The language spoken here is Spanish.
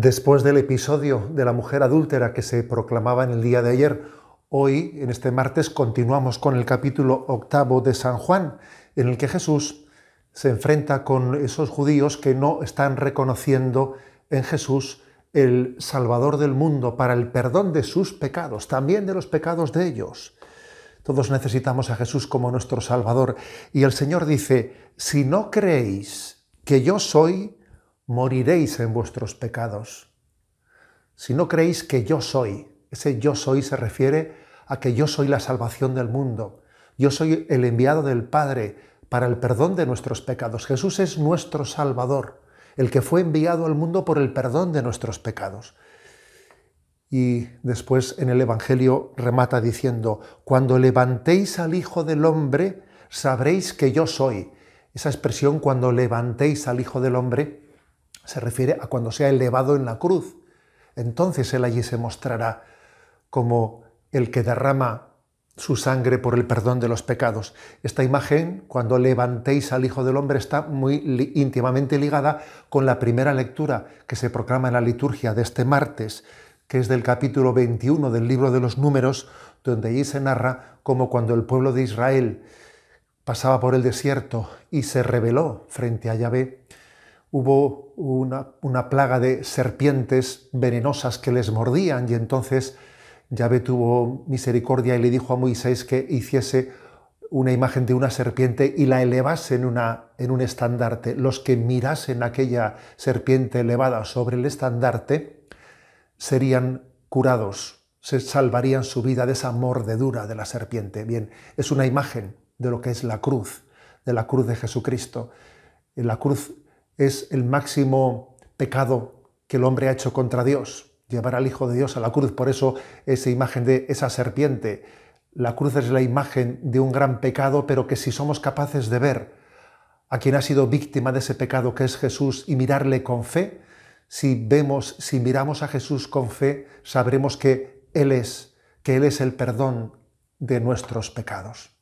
Después del episodio de la mujer adúltera que se proclamaba en el día de ayer, hoy, en este martes, continuamos con el capítulo octavo de San Juan, en el que Jesús se enfrenta con esos judíos que no están reconociendo en Jesús el Salvador del mundo para el perdón de sus pecados, también de los pecados de ellos. Todos necesitamos a Jesús como nuestro Salvador. Y el Señor dice, si no creéis que yo soy, moriréis en vuestros pecados. Si no creéis que yo soy, ese yo soy se refiere a que yo soy la salvación del mundo, yo soy el enviado del Padre para el perdón de nuestros pecados. Jesús es nuestro Salvador, el que fue enviado al mundo por el perdón de nuestros pecados. Y después en el Evangelio remata diciendo, cuando levantéis al Hijo del Hombre, sabréis que yo soy. Esa expresión, cuando levantéis al Hijo del Hombre, se refiere a cuando sea elevado en la cruz. Entonces Él allí se mostrará como el que derrama su sangre por el perdón de los pecados. Esta imagen, cuando levantéis al Hijo del Hombre, está muy íntimamente ligada con la primera lectura que se proclama en la liturgia de este martes, que es del capítulo 21 del libro de los números, donde allí se narra como cuando el pueblo de Israel pasaba por el desierto y se rebeló frente a Yahvé, hubo una, plaga de serpientes venenosas que les mordían y entonces Yahvé tuvo misericordia y le dijo a Moisés que hiciese una imagen de una serpiente y la elevase en, una, en un estandarte. Los que mirasen aquella serpiente elevada sobre el estandarte serían curados, se salvarían su vida de esa mordedura de la serpiente. Bien, es una imagen de lo que es la cruz, de la cruz de Jesucristo. la cruz es el máximo pecado que el hombre ha hecho contra Dios, llevar al Hijo de Dios a la cruz. Por eso esa imagen de esa serpiente, la cruz es la imagen de un gran pecado, pero que si somos capaces de ver a quien ha sido víctima de ese pecado que es Jesús y mirarle con fe, si vemos, si miramos a Jesús con fe, sabremos que Él es, que Él es el perdón de nuestros pecados.